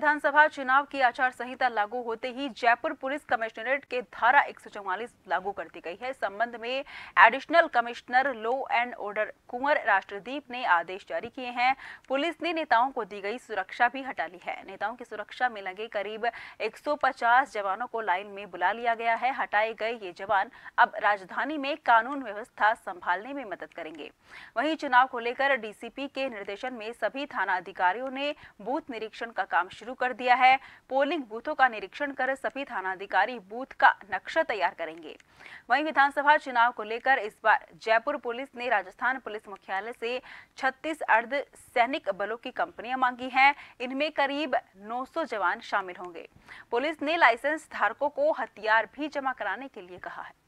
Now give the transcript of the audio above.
विधानसभा चुनाव की आचार संहिता लागू होते ही जयपुर पुलिस कमिश्नरेट के धारा एक लागू कर दी गई है संबंध में additional commissioner law and order Kunwar Rashtradeep ने आदेश जारी किए हैं पुलिस ने नेताओं को दी गई सुरक्षा भी हटा ली है नेताओं की सुरक्षा में लगे करीब 150 जवानों को लाइन में बुला लिया गया है हटाए गए ये जवान अब राजधानी में कानून व्यवस्था संभालने में मदद करेंगे वही चुनाव को लेकर डीसीपी के निर्देशन में सभी थाना अधिकारियों ने बूथ निरीक्षण का काम शुरू शुरू कर दिया है पोलिंग बूथों का निरीक्षण कर सभी थानाधिकारी बूथ का नक्शा तैयार करेंगे वहीं विधानसभा चुनाव को लेकर इस बार जयपुर पुलिस ने राजस्थान पुलिस मुख्यालय से 36 अर्ध सैनिक बलों की कंपनियां मांगी हैं इनमें करीब 900 जवान शामिल होंगे पुलिस ने लाइसेंस धारकों को हथियार भी जमा कराने के लिए कहा है